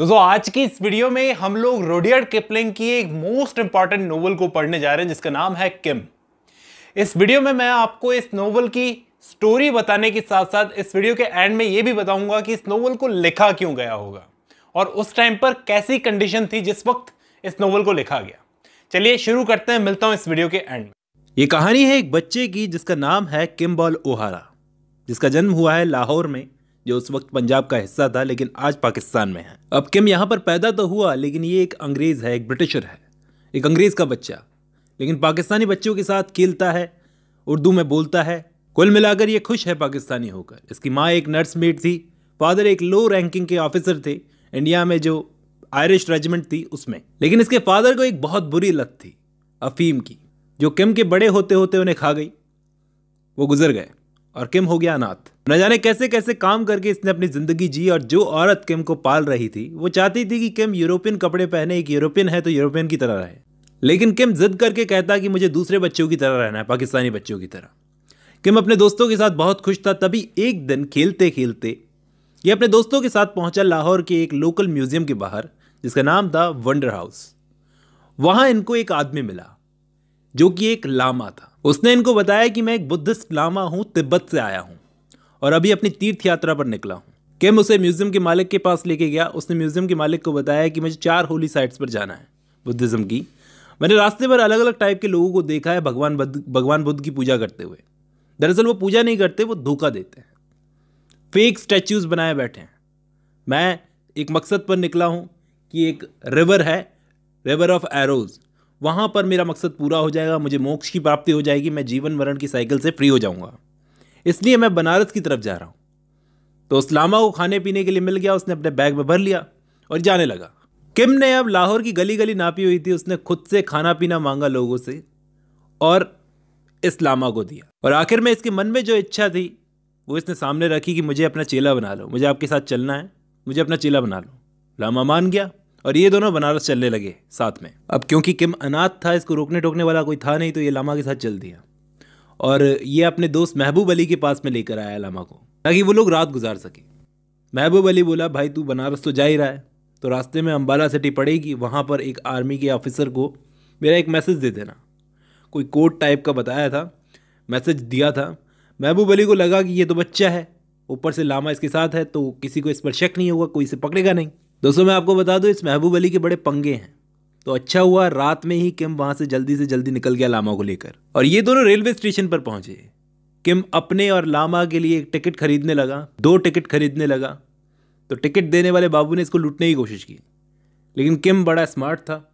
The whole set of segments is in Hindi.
दोस्तों आज की इस वीडियो में हम लोग रोडियर किपलिंग की एक मोस्ट इंपॉर्टेंट नोवेल को पढ़ने जा रहे हैं जिसका नाम है किम इस वीडियो में मैं आपको इस नोवेल की स्टोरी बताने के साथ साथ इस वीडियो के एंड में ये भी बताऊंगा कि इस नोवेल को लिखा क्यों गया होगा और उस टाइम पर कैसी कंडीशन थी जिस वक्त इस नोवेल को लिखा गया चलिए शुरू करते हैं मिलता हूँ इस वीडियो के एंड में ये कहानी है एक बच्चे की जिसका नाम है किम्बॉल ओहारा जिसका जन्म हुआ है लाहौर में जो उस वक्त पंजाब का हिस्सा था लेकिन आज पाकिस्तान में है अब किम यहाँ पर पैदा तो हुआ लेकिन ये एक अंग्रेज़ है एक ब्रिटिशर है एक अंग्रेज़ का बच्चा लेकिन पाकिस्तानी बच्चों के साथ खेलता है उर्दू में बोलता है कुल मिलाकर ये खुश है पाकिस्तानी होकर इसकी माँ एक नर्स मेड थी फादर एक लो रैंकिंग के ऑफिसर थे इंडिया में जो आयरिश रेजिमेंट थी उसमें लेकिन इसके फादर को एक बहुत बुरी लत थी अफीम की जो किम के बड़े होते होते उन्हें खा गई वो गुजर गए और किम हो गया अनाथ न जाने कैसे कैसे काम करके इसने अपनी ज़िंदगी जी और जो औरत किम को पाल रही थी वो चाहती थी कि किम यूरोपियन कपड़े पहने एक यूरोपियन है तो यूरोपियन की तरह रहे लेकिन किम जिद करके कहता कि मुझे दूसरे बच्चों की तरह रहना है पाकिस्तानी बच्चों की तरह किम अपने दोस्तों के साथ बहुत खुश था तभी एक दिन खेलते खेलते ये अपने दोस्तों के साथ पहुंचा लाहौर के एक लोकल म्यूजियम के बाहर जिसका नाम था वंडर हाउस वहाँ इनको एक आदमी मिला जो कि एक लामा था उसने इनको बताया कि मैं एक बुद्धिस्ट लामा हूँ तिब्बत से आया हूँ और अभी अपनी तीर्थ यात्रा पर निकला हूँ किम उसे म्यूजियम के मालिक के पास लेके गया उसने म्यूजियम के मालिक को बताया कि मुझे चार होली साइट्स पर जाना है बुद्धिज़्म की मैंने रास्ते पर अलग अलग टाइप के लोगों को देखा है भगवान बुद्ध भगवान बुद्ध की पूजा करते हुए दरअसल वो पूजा नहीं करते वो धोखा देते हैं फेक स्टैच्यूज बनाए बैठे हैं मैं एक मकसद पर निकला हूँ कि एक रिवर है रिवर ऑफ एरोज़ वहाँ पर मेरा मकसद पूरा हो जाएगा मुझे मोक्ष की प्राप्ति हो जाएगी मैं जीवन मरण की साइकिल से फ्री हो जाऊँगा इसलिए मैं बनारस की तरफ जा रहा हूँ तो लामा को खाने पीने के लिए मिल गया उसने अपने बैग में भर लिया और जाने लगा किम ने अब लाहौर की गली गली नापी हुई थी उसने खुद से खाना पीना मांगा लोगों से और इस्लामा को दिया और आखिर में इसके मन में जो इच्छा थी वो इसने सामने रखी कि मुझे अपना चेला बना लो मुझे आपके साथ चलना है मुझे अपना चेला बना लो लामा मान गया और ये दोनों बनारस चलने लगे साथ में अब क्योंकि किम अनाथ था इसको रोकने टोकने वाला कोई था नहीं तो ये लामा के साथ चल दिया और ये अपने दोस्त महबूब अली के पास में लेकर आया लामा को ताकि वो लोग रात गुजार सकें महबूब अली बोला भाई तू बनारस तो जा ही रहा है तो रास्ते में अम्बाला सिटी पड़ेगी वहाँ पर एक आर्मी के ऑफिसर को मेरा एक मैसेज दे देना कोई कोड टाइप का बताया था मैसेज दिया था महबूब अली को लगा कि ये तो बच्चा है ऊपर से लामा इसके साथ है तो किसी को इस पर शक नहीं होगा कोई इसे पकड़ेगा नहीं दोस्तों मैं आपको बता दूँ इस महबूब अली के बड़े पंगे हैं तो अच्छा हुआ रात में ही किम वहाँ से जल्दी से जल्दी निकल गया लामा को लेकर और ये दोनों रेलवे स्टेशन पर पहुंचे किम अपने और लामा के लिए एक टिकट खरीदने लगा दो टिकट खरीदने लगा तो टिकट देने वाले बाबू ने इसको लूटने की कोशिश की लेकिन किम बड़ा स्मार्ट था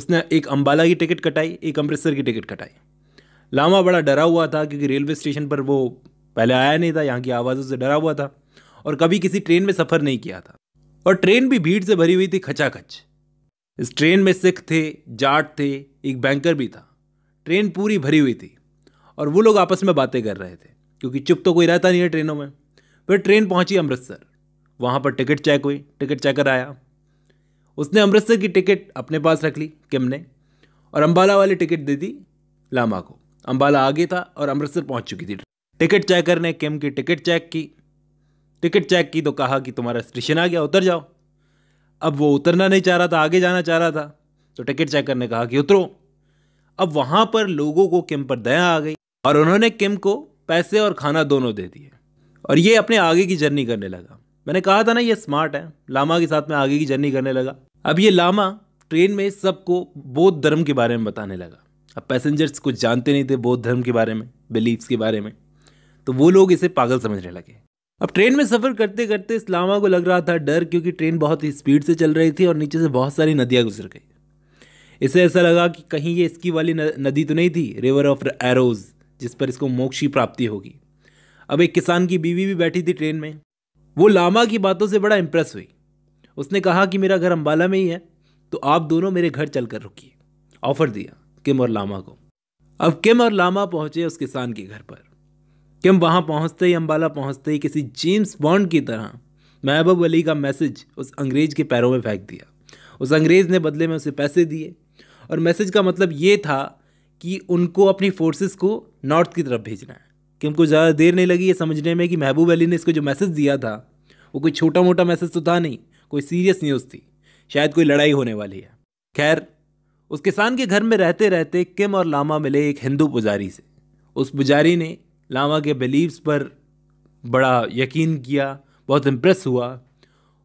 उसने एक अम्बाला की टिकट कटाई एक अमृतसर की टिकट कटाई लामा बड़ा डरा हुआ था क्योंकि रेलवे स्टेशन पर वो पहले आया नहीं था यहाँ की आवाज़ों से डरा हुआ था और कभी किसी ट्रेन में सफ़र नहीं किया था और ट्रेन भी भीड़ से भरी हुई थी खचाखच इस ट्रेन में सिख थे जाट थे एक बैंकर भी था ट्रेन पूरी भरी हुई थी और वो लोग आपस में बातें कर रहे थे क्योंकि चुप तो कोई रहता नहीं है ट्रेनों में फिर ट्रेन पहुंची अमृतसर वहाँ पर टिकट चेक हुई टिकट चेकर आया उसने अमृतसर की टिकट अपने पास रख ली किम ने और अम्बाला वाली टिकट दे दी लामा को अम्बाला आगे था और अमृतसर पहुंच चुकी थी टिकट चेकर ने किम की टिकट चेक की टिकट चेक की तो कहा कि तुम्हारा स्टेशन आ गया उतर जाओ अब वो उतरना नहीं चाह रहा था आगे जाना चाह रहा था तो टिकट चेकर ने कहा कि उतरो अब वहाँ पर लोगों को किम पर दया आ गई और उन्होंने किम को पैसे और खाना दोनों दे दिए और ये अपने आगे की जर्नी करने लगा मैंने कहा था ना ये स्मार्ट है लामा के साथ में आगे की जर्नी करने लगा अब ये लामा ट्रेन में सबको बौद्ध धर्म के बारे में बताने लगा अब पैसेंजर्स कुछ जानते नहीं थे बौद्ध धर्म के बारे में बिलीव्स के बारे में तो वो लोग इसे पागल समझने लगे अब ट्रेन में सफ़र करते करते इस्लामा को लग रहा था डर क्योंकि ट्रेन बहुत ही स्पीड से चल रही थी और नीचे से बहुत सारी नदियाँ गुजर गई इसे ऐसा लगा कि कहीं ये इसकी वाली नदी तो नहीं थी रिवर ऑफ एरोज़ जिस पर इसको मोक्ष की प्राप्ति होगी अब एक किसान की बीवी भी बैठी थी ट्रेन में वो लामा की बातों से बड़ा इम्प्रेस हुई उसने कहा कि मेरा घर अम्बाला में ही है तो आप दोनों मेरे घर चल कर रुकिए ऑफ़र दिया किम और लामा को अब किम और लामा पहुंचे उस किसान के घर पर कि हम वहाँ पहुँचते ही अम्बाला पहुँचते ही किसी जेम्स बॉन्ड की तरह महबूब अली का मैसेज उस अंग्रेज़ के पैरों में फेंक दिया उस अंग्रेज़ ने बदले में उसे पैसे दिए और मैसेज का मतलब ये था कि उनको अपनी फोर्सेस को नॉर्थ की तरफ भेजना है कि उनको ज़्यादा देर नहीं लगी ये समझने में कि महबूब अली ने इसको जो मैसेज दिया था वो कोई छोटा मोटा मैसेज तो था नहीं कोई सीरियस न्यूज़ थी शायद कोई लड़ाई होने वाली है खैर उस किसान के घर में रहते रहते किम और लामा मिले एक हिंदू पुजारी से उस पुजारी ने लामा के बिलीव्स पर बड़ा यकीन किया बहुत इम्प्रेस हुआ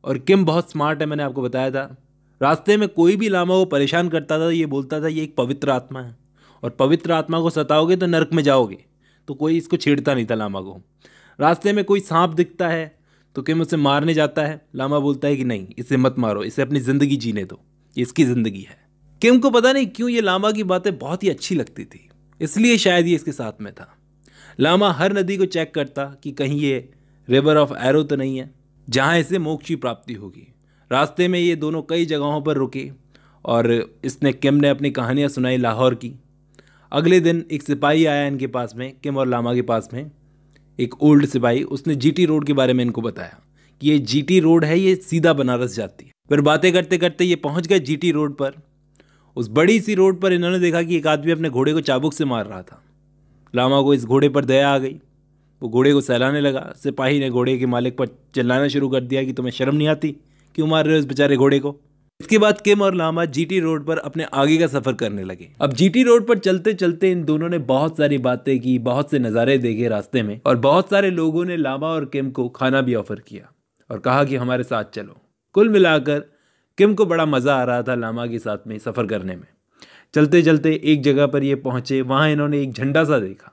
और किम बहुत स्मार्ट है मैंने आपको बताया था रास्ते में कोई भी लामा को परेशान करता था ये बोलता था ये एक पवित्र आत्मा है और पवित्र आत्मा को सताओगे तो नरक में जाओगे तो कोई इसको छेड़ता नहीं था लामा को रास्ते में कोई सांप दिखता है तो किम उसे मारने जाता है लामा बोलता है कि नहीं इसे मत मारो इसे अपनी ज़िंदगी जीने दो इसकी ज़िंदगी है किम को पता नहीं क्यों ये लामा की बातें बहुत ही अच्छी लगती थी इसलिए शायद ये इसके साथ में था लामा हर नदी को चेक करता कि कहीं ये रिवर ऑफ एरो तो नहीं है जहाँ इसे मोक्ष की प्राप्ति होगी रास्ते में ये दोनों कई जगहों पर रुके और इसने किम ने अपनी कहानियाँ सुनाई लाहौर की अगले दिन एक सिपाही आया इनके पास में किम और लामा के पास में एक ओल्ड सिपाही उसने जीटी रोड के बारे में इनको बताया कि ये जीटी रोड है ये सीधा बनारस जाती है फिर बातें करते करते ये पहुंच गए जीटी रोड पर उस बड़ी सी रोड पर इन्होंने देखा कि एक आदमी अपने घोड़े को चाबुक से मार रहा था लामा को इस घोड़े पर दया आ गई वो घोड़े को सहलाने लगा सिपाही ने घोड़े के मालिक पर चिल्लाना शुरू कर दिया कि तुम्हें शर्म नहीं आती क्यों मार रहे हो इस बेचारे घोड़े को इसके बाद किम और लामा जीटी रोड पर अपने आगे का सफर करने लगे अब जीटी रोड पर चलते चलते इन दोनों ने बहुत सारी बातें की बहुत से नज़ारे देखे रास्ते में और बहुत सारे लोगों ने लामा और किम को खाना भी ऑफर किया और कहा कि हमारे साथ चलो कुल मिलाकर किम को बड़ा मज़ा आ रहा था लामा के साथ में सफ़र करने में चलते चलते एक जगह पर ये पहुंचे वहाँ इन्होंने एक झंडा सा देखा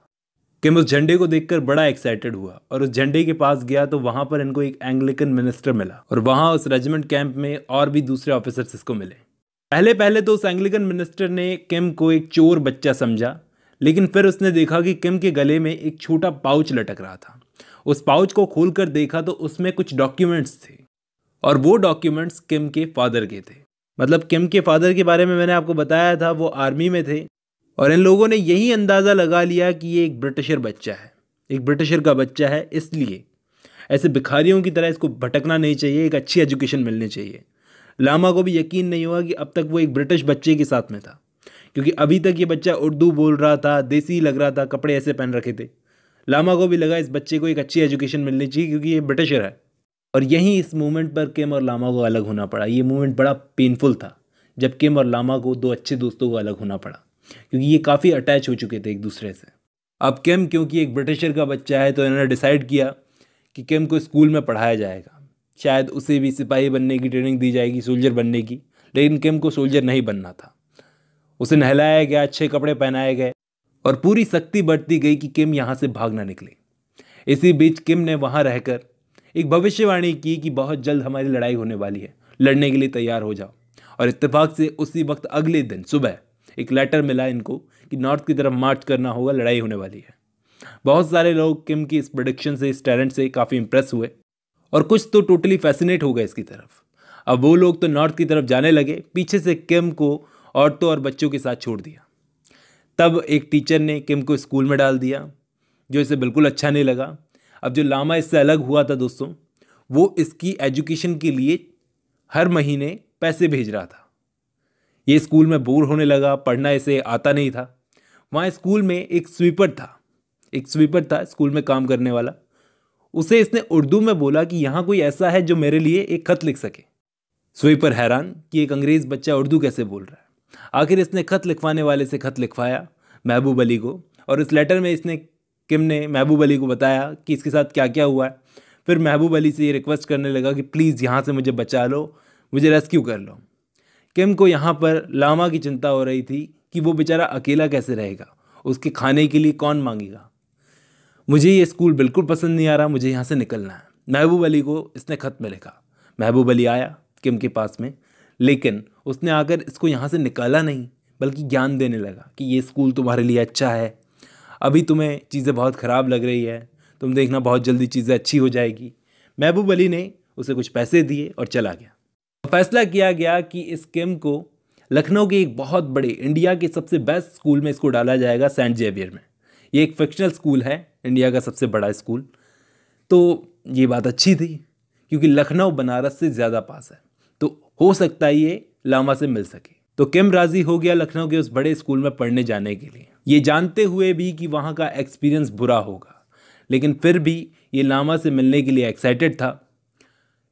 किम उस झंडे को देखकर बड़ा एक्साइटेड हुआ और उस झंडे के पास गया तो वहाँ पर इनको एक एंग्लिकन मिनिस्टर मिला और वहाँ उस रेजिमेंट कैंप में और भी दूसरे ऑफिसर्स इसको मिले पहले पहले तो उस एंग्लिकन मिनिस्टर ने किम को एक चोर बच्चा समझा लेकिन फिर उसने देखा कि किम के गले में एक छोटा पाउच लटक रहा था उस पाउच को खोलकर देखा तो उसमें कुछ डॉक्यूमेंट्स थे और वो डॉक्यूमेंट्स किम के फादर के थे मतलब किम के फादर के बारे में मैंने आपको बताया था वो आर्मी में थे और इन लोगों ने यही अंदाज़ा लगा लिया कि ये एक ब्रिटिशर बच्चा है एक ब्रिटिशर का बच्चा है इसलिए ऐसे भिखारियों की तरह इसको भटकना नहीं चाहिए एक अच्छी एजुकेशन मिलनी चाहिए लामा को भी यकीन नहीं हुआ कि अब तक वो एक ब्रिटिश बच्चे के साथ में था क्योंकि अभी तक ये बच्चा उर्दू बोल रहा था देसी लग रहा था कपड़े ऐसे पहन रखे थे लामा को भी लगा इस बच्चे को एक अच्छी एजुकेशन मिलनी चाहिए क्योंकि ये ब्रिटिशर है और यहीं इस मूवमेंट पर किम और लामा को अलग होना पड़ा ये मूवमेंट बड़ा पेनफुल था जब किम और लामा को दो अच्छे दोस्तों को अलग होना पड़ा क्योंकि ये काफ़ी अटैच हो चुके थे एक दूसरे से अब किम क्योंकि एक ब्रिटिशर का बच्चा है तो इन्होंने डिसाइड किया कि केम को स्कूल में पढ़ाया जाएगा शायद उसे भी सिपाही बनने की ट्रेनिंग दी जाएगी सोल्जर बनने की लेकिन किम को सोल्जर नहीं बनना था उसे नहलाया गया अच्छे कपड़े पहनाए गए और पूरी सख्ती बरती गई कि किम यहाँ से भाग ना निकले इसी बीच किम ने वहाँ रहकर एक भविष्यवाणी की कि बहुत जल्द हमारी लड़ाई होने वाली है लड़ने के लिए तैयार हो जाओ और इतफाक़ से उसी वक्त अगले दिन सुबह एक लेटर मिला इनको कि नॉर्थ की तरफ मार्च करना होगा लड़ाई होने वाली है बहुत सारे लोग किम की इस प्रोडिक्शन से इस टैलेंट से काफ़ी इंप्रेस हुए और कुछ तो टोटली फैसिनेट हो गए इसकी तरफ अब वो लोग तो नॉर्थ की तरफ जाने लगे पीछे से किम को औरतों और बच्चों के साथ छोड़ दिया तब एक टीचर ने किम को स्कूल में डाल दिया जो इसे बिल्कुल अच्छा नहीं लगा अब जो लामा इससे अलग हुआ था दोस्तों वो इसकी एजुकेशन के लिए हर महीने पैसे भेज रहा था ये स्कूल में बोर होने लगा पढ़ना इसे आता नहीं था वहाँ स्कूल में एक स्वीपर था एक स्वीपर था स्कूल में काम करने वाला उसे इसने उर्दू में बोला कि यहाँ कोई ऐसा है जो मेरे लिए एक खत लिख सके स्वीपर हैरान कि एक अंग्रेज़ बच्चा उर्दू कैसे बोल रहा है आखिर इसने खत लिखवाने वाले से खत लिखवाया महबूब अली को और इस लेटर में इसने किम ने महबूब अली को बताया कि इसके साथ क्या क्या हुआ है फिर महबूब अली से ये रिक्वेस्ट करने लगा कि प्लीज़ यहाँ से मुझे बचा लो मुझे रेस्क्यू कर लो किम को यहाँ पर लामा की चिंता हो रही थी कि वो बेचारा अकेला कैसे रहेगा उसके खाने के लिए कौन मांगेगा मुझे ये स्कूल बिल्कुल पसंद नहीं आ रहा मुझे यहाँ से निकलना है महबूब अली को इसने ख़त में लिखा महबूब अली आया किम के पास में लेकिन उसने आकर इसको यहाँ से निकाला नहीं बल्कि ज्ञान देने लगा कि ये स्कूल तुम्हारे लिए अच्छा है अभी तुम्हें चीज़ें बहुत ख़राब लग रही है तुम देखना बहुत जल्दी चीज़ें अच्छी हो जाएगी महबूब अली ने उसे कुछ पैसे दिए और चला गया फैसला किया गया कि इस किम को लखनऊ के एक बहुत बड़े इंडिया के सबसे बेस्ट स्कूल में इसको डाला जाएगा सेंट जेवियर में ये एक फिक्शनल स्कूल है इंडिया का सबसे बड़ा स्कूल तो ये बात अच्छी थी क्योंकि लखनऊ बनारस से ज़्यादा पास है तो हो सकता है ये लामा से मिल सके तो किम राज़ी हो गया लखनऊ के उस बड़े स्कूल में पढ़ने जाने के लिए ये जानते हुए भी कि वहाँ का एक्सपीरियंस बुरा होगा लेकिन फिर भी ये लामा से मिलने के लिए एक्साइटेड था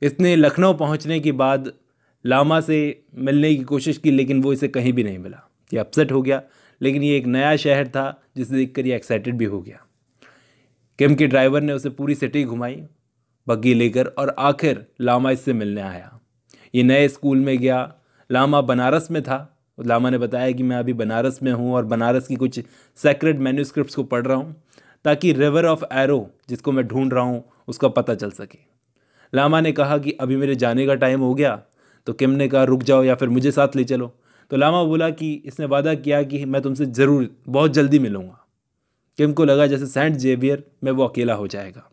इसने लखनऊ पहुँचने के बाद लामा से मिलने की कोशिश की लेकिन वो इसे कहीं भी नहीं मिला ये अपसेट हो गया लेकिन ये एक नया शहर था जिसे कर ये एक्साइटेड भी हो गया किम के ड्राइवर ने उसे पूरी सिटी घुमाई बग्घी लेकर और आखिर लामा इससे मिलने आया ये नए स्कूल में गया लामा बनारस में था लामा ने बताया कि मैं अभी बनारस में हूँ और बनारस की कुछ सेक्रेट मैन्यूस्क्रिप्ट को पढ़ रहा हूँ ताकि रिवर ऑफ एरो जिसको मैं ढूंढ रहा हूँ उसका पता चल सके लामा ने कहा कि अभी मेरे जाने का टाइम हो गया तो किम ने कहा रुक जाओ या फिर मुझे साथ ले चलो तो लामा बोला कि इसने वादा किया कि मैं तुमसे ज़रूर बहुत जल्दी मिलूँगा किम को लगा जैसे सेंट जेवियर में वो अकेला हो जाएगा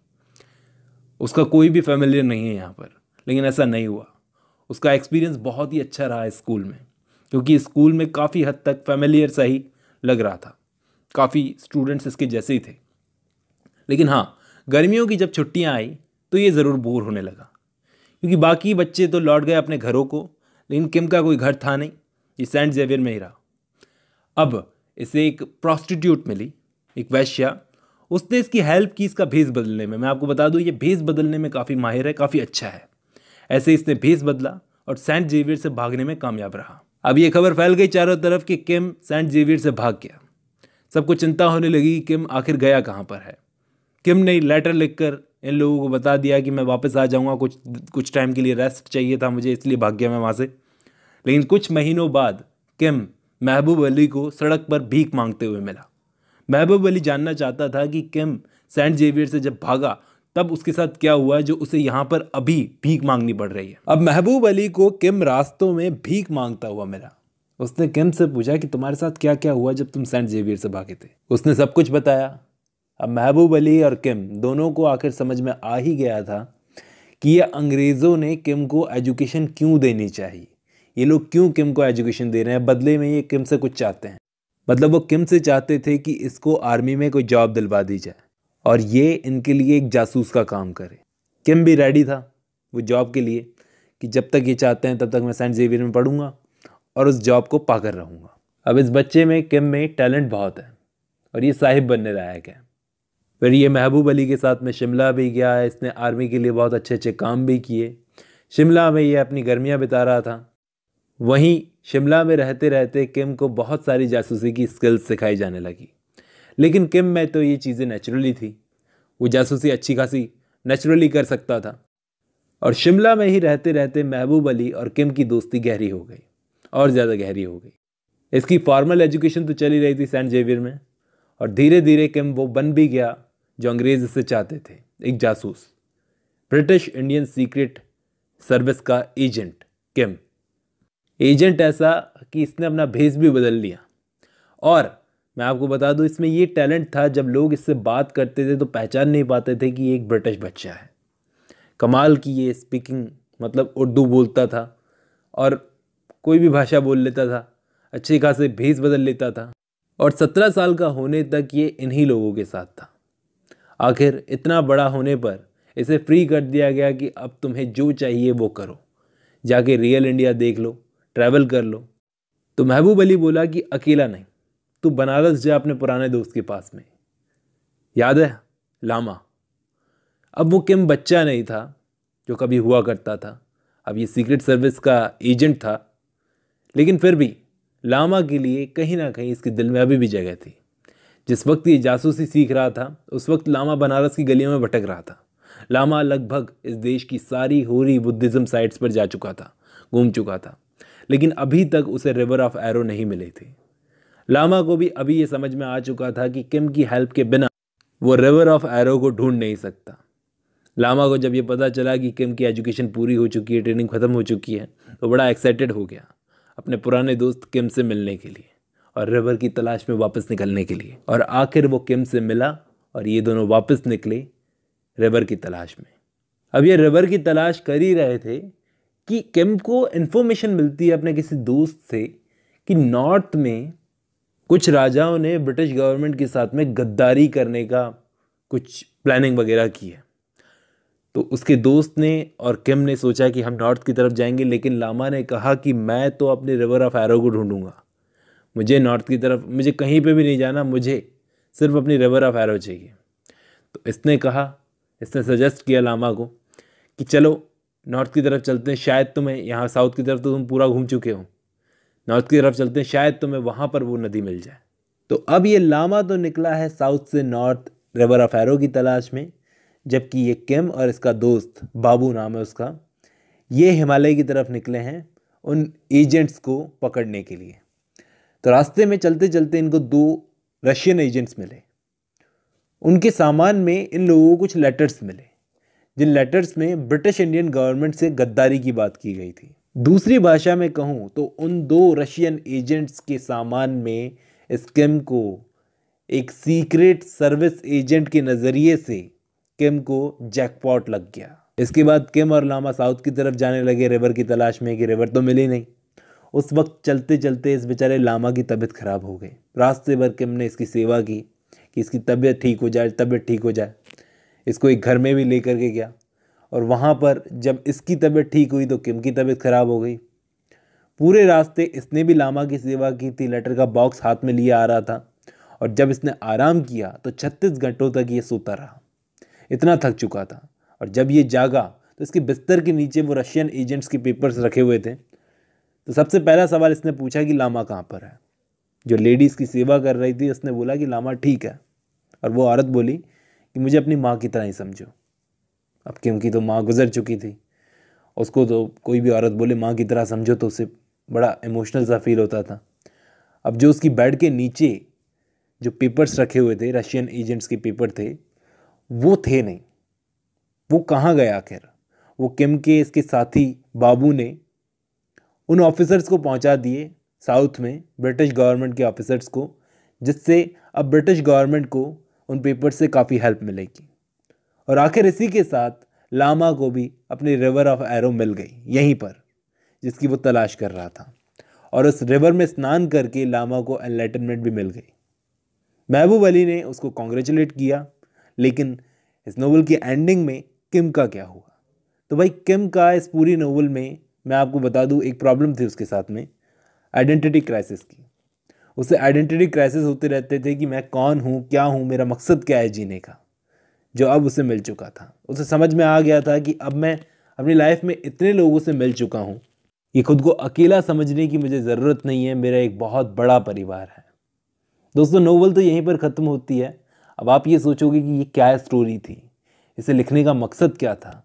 उसका कोई भी फैमिली नहीं है यहाँ पर लेकिन ऐसा नहीं हुआ उसका एक्सपीरियंस बहुत ही अच्छा रहा स्कूल में क्योंकि स्कूल में काफ़ी हद तक फैमिलियर सा ही लग रहा था काफ़ी स्टूडेंट्स इसके जैसे ही थे लेकिन हाँ गर्मियों की जब छुट्टियाँ आई तो ये ज़रूर बोर होने लगा क्योंकि बाकी बच्चे तो लौट गए अपने घरों को लेकिन किम का कोई घर था नहीं ये सेंट जेवियर में ही रहा अब इसे एक प्रॉस्टिट्यूट मिली एक वैश्या उसने इसकी हेल्प की इसका भेस बदलने में मैं आपको बता दूँ ये भेस बदलने में काफ़ी माहिर है काफ़ी अच्छा है ऐसे इसने भेस बदला और सेंट जेवियर से भागने में कामयाब रहा अब ये खबर फैल गई चारों तरफ कि किम सेंट जेवियर से भाग गया सबको चिंता होने लगी कि किम आखिर गया कहाँ पर है किम ने लेटर लिखकर इन लोगों को बता दिया कि मैं वापस आ जाऊँगा कुछ कुछ टाइम के लिए रेस्ट चाहिए था मुझे इसलिए भाग गया मैं वहाँ से लेकिन कुछ महीनों बाद किम महबूब अली को सड़क पर भीख मांगते हुए मिला महबूब अली जानना चाहता था कि किम सेंट जेवियर से जब भागा तब उसके साथ क्या हुआ जो उसे यहाँ पर अभी भीख मांगनी पड़ रही है अब महबूब अली को किम रास्तों में भीख मांगता हुआ मिला उसने किम से पूछा कि तुम्हारे साथ क्या क्या हुआ जब तुम सेंट जेवियर से भागे थे उसने सब कुछ बताया अब महबूब अली और किम दोनों को आखिर समझ में आ ही गया था कि ये अंग्रेज़ों ने किम को एजुकेशन क्यों देनी चाहिए ये लोग क्यों किम को एजुकेशन दे रहे हैं बदले में ये किम से कुछ चाहते हैं मतलब वो किम से चाहते थे कि इसको आर्मी में कोई जॉब दिलवा दी जाए और ये इनके लिए एक जासूस का काम करे किम भी रेडी था वो जॉब के लिए कि जब तक ये चाहते हैं तब तक मैं सेंट जेवियर में पढ़ूँगा और उस जॉब को पाकर रहूँगा अब इस बच्चे में किम में टैलेंट बहुत है और ये साहिब बनने लायक है फिर ये महबूब अली के साथ में शिमला भी गया है इसने आर्मी के लिए बहुत अच्छे अच्छे काम भी किए शिमला में ये अपनी गर्मियाँ बिता रहा था वहीं शिमला में रहते रहते किम को बहुत सारी जासूसी की स्किल्स सिखाई जाने लगी लेकिन किम में तो ये चीज़ें नेचुरली थी वो जासूसी अच्छी खासी नेचुरली कर सकता था और शिमला में ही रहते रहते महबूब अली और किम की दोस्ती गहरी हो गई और ज़्यादा गहरी हो गई इसकी फॉर्मल एजुकेशन तो चली रही थी सेंट जेवियर में और धीरे धीरे किम वो बन भी गया जो अंग्रेज़ इससे चाहते थे एक जासूस ब्रिटिश इंडियन सीक्रेट सर्विस का एजेंट किम एजेंट ऐसा कि इसने अपना भेस भी बदल लिया और मैं आपको बता दूं इसमें ये टैलेंट था जब लोग इससे बात करते थे तो पहचान नहीं पाते थे कि एक ब्रिटिश बच्चा है कमाल की ये स्पीकिंग मतलब उर्दू बोलता था और कोई भी भाषा बोल लेता था अच्छे खासे भेज बदल लेता था और सत्रह साल का होने तक ये इन्हीं लोगों के साथ था आखिर इतना बड़ा होने पर इसे फ्री कर दिया गया कि अब तुम्हें जो चाहिए वो करो जाके रियल इंडिया देख लो ट्रैवल कर लो तो महबूब अली बोला कि अकेला नहीं तू बनारस जा अपने पुराने दोस्त के पास में याद है लामा अब वो किम बच्चा नहीं था जो कभी हुआ करता था अब ये सीक्रेट सर्विस का एजेंट था लेकिन फिर भी लामा के लिए कहीं ना कहीं इसके दिल में अभी भी जगह थी जिस वक्त ये जासूसी सीख रहा था उस वक्त लामा बनारस की गलियों में भटक रहा था लामा लगभग इस देश की सारी होरी बुद्धिज़्म साइट्स पर जा चुका था घूम चुका था लेकिन अभी तक उसे रिवर ऑफ एरो नहीं मिले थे लामा को भी अभी ये समझ में आ चुका था कि किम की हेल्प के बिना वो रिवर ऑफ एरो को ढूंढ नहीं सकता लामा को जब ये पता चला कि किम की एजुकेशन पूरी हो चुकी है ट्रेनिंग ख़त्म हो चुकी है तो बड़ा एक्साइटेड हो गया अपने पुराने दोस्त किम से मिलने के लिए और रिवर की तलाश में वापस निकलने के लिए और आखिर वो किम से मिला और ये दोनों वापस निकले रिवर की तलाश में अब ये रिवर की तलाश कर ही रहे थे कि किम को इन्फॉर्मेशन मिलती है अपने किसी दोस्त से कि नॉर्थ में कुछ राजाओं ने ब्रिटिश गवर्नमेंट के साथ में गद्दारी करने का कुछ प्लानिंग वगैरह की है तो उसके दोस्त ने और किम ने सोचा कि हम नॉर्थ की तरफ जाएंगे लेकिन लामा ने कहा कि मैं तो अपने रिवर ऑफ एरो को ढूंढूंगा मुझे नॉर्थ की तरफ मुझे कहीं पे भी नहीं जाना मुझे सिर्फ अपनी रिवर ऑफ एरो चाहिए तो इसने कहा इसने सजेस्ट किया लामा को कि चलो नॉर्थ की तरफ चलते हैं शायद तुम्हें यहाँ साउथ की तरफ तो तुम पूरा घूम चुके हो नॉर्थ की तरफ चलते हैं शायद तुम्हें वहाँ पर वो नदी मिल जाए तो अब ये लामा तो निकला है साउथ से नॉर्थ रिवर ऑफ एरो की तलाश में जबकि ये किम और इसका दोस्त बाबू नाम है उसका ये हिमालय की तरफ निकले हैं उन एजेंट्स को पकड़ने के लिए तो रास्ते में चलते चलते इनको दो रशियन एजेंट्स मिले उनके सामान में इन लोगों को कुछ लेटर्स मिले जिन लेटर्स में ब्रिटिश इंडियन गवर्नमेंट से गद्दारी की बात की गई थी दूसरी भाषा में कहूँ तो उन दो रशियन एजेंट्स के सामान में स्किम को एक सीक्रेट सर्विस एजेंट के नज़रिए से किम को जैकपॉट लग गया इसके बाद किम और लामा साउथ की तरफ जाने लगे रिवर की तलाश में कि रिवर तो मिली नहीं उस वक्त चलते चलते इस बेचारे लामा की तबीयत ख़राब हो गई रास्ते भर किम ने इसकी सेवा की कि इसकी तबीयत ठीक हो जाए तबीयत ठीक हो जाए इसको एक घर में भी लेकर के गया और वहाँ पर जब इसकी तबीयत ठीक हुई तो किम की तबीयत खराब हो गई पूरे रास्ते इसने भी लामा की सेवा की थी लेटर का बॉक्स हाथ में लिए आ रहा था और जब इसने आराम किया तो छत्तीस घंटों तक ये सोता रहा इतना थक चुका था और जब ये जागा तो इसके बिस्तर के नीचे वो रशियन एजेंट्स के पेपर्स रखे हुए थे तो सबसे पहला सवाल इसने पूछा कि लामा कहाँ पर है जो लेडीज़ की सेवा कर रही थी उसने बोला कि लामा ठीक है और वो औरत बोली कि मुझे अपनी माँ की तरह ही समझो अब क्योंकि तो माँ गुजर चुकी थी उसको तो कोई भी औरत बोले माँ की तरह समझो तो उसे बड़ा इमोशनल सा फील होता था अब जो उसकी बेड के नीचे जो पेपर्स रखे हुए थे रशियन एजेंट्स के पेपर थे वो थे नहीं वो कहाँ गया आखिर वो किम के इसके साथी बाबू ने उन ऑफिसर्स को पहुंचा दिए साउथ में ब्रिटिश गवर्नमेंट के ऑफिसर्स को जिससे अब ब्रिटिश गवर्नमेंट को उन पेपर से काफ़ी हेल्प मिलेगी और आखिर इसी के साथ लामा को भी अपनी रिवर ऑफ एरो मिल गई यहीं पर जिसकी वो तलाश कर रहा था और उस रिवर में स्नान करके लामा को एनलाइटनमेंट भी मिल गई महबूब अली ने उसको कॉन्ग्रेचुलेट किया लेकिन इस नोवेल की एंडिंग में किम का क्या हुआ तो भाई किम का इस पूरी नोवेल में मैं आपको बता दूँ एक प्रॉब्लम थी उसके साथ में आइडेंटिटी क्राइसिस की उसे आइडेंटिटी क्राइसिस होते रहते थे कि मैं कौन हूँ क्या हूँ मेरा मकसद क्या है जीने का जो अब उसे मिल चुका था उसे समझ में आ गया था कि अब मैं अपनी लाइफ में इतने लोगों से मिल चुका हूँ कि खुद को अकेला समझने की मुझे ज़रूरत नहीं है मेरा एक बहुत बड़ा परिवार है दोस्तों नोवल तो यहीं पर ख़त्म होती है अब आप ये सोचोगे कि ये क्या स्टोरी थी इसे लिखने का मकसद क्या था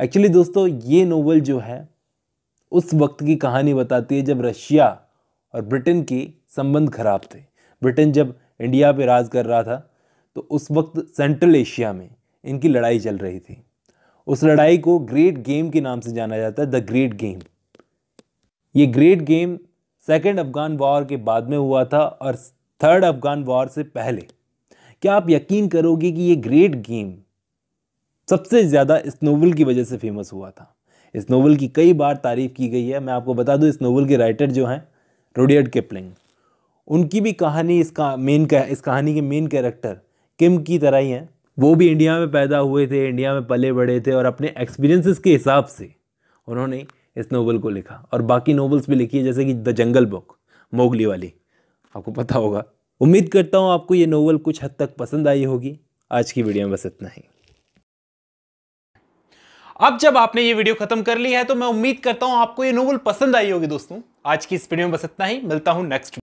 एक्चुअली दोस्तों ये नोवल जो है उस वक्त की कहानी बताती है जब रशिया और ब्रिटेन के संबंध खराब थे ब्रिटेन जब इंडिया पे राज कर रहा था तो उस वक्त सेंट्रल एशिया में इनकी लड़ाई चल रही थी उस लड़ाई को ग्रेट गेम के नाम से जाना जाता है द ग्रेट गेम ये great game second Afghan war के बाद में हुआ था और थर्ड अफगान वॉर से पहले क्या आप यकीन करोगे कि ये ग्रेट गेम सबसे ज़्यादा इस नोवेल की वजह से फेमस हुआ था इस नोवेल की कई बार तारीफ़ की गई है मैं आपको बता दूं इस नोवेल के राइटर जो हैं रोडियड केपलिंग उनकी भी कहानी इसका मेन इस कहानी के मेन कैरेक्टर किम की तरह ही हैं वो भी इंडिया में पैदा हुए थे इंडिया में पले बड़े थे और अपने एक्सपीरियंसेस के हिसाब से उन्होंने इस नोवेल को लिखा और बाकी नोवेल्स भी लिखी है जैसे कि द जंगल बुक मोगली वाली आपको पता होगा उम्मीद करता हूँ आपको ये नोवेल कुछ हद तक पसंद आई होगी आज की वीडियो में बस इतना ही अब जब आपने ये वीडियो खत्म कर ली है तो मैं उम्मीद करता हूं आपको ये नोवेल पसंद आई होगी दोस्तों आज की इस वीडियो में बस इतना ही मिलता हूं नेक्स्ट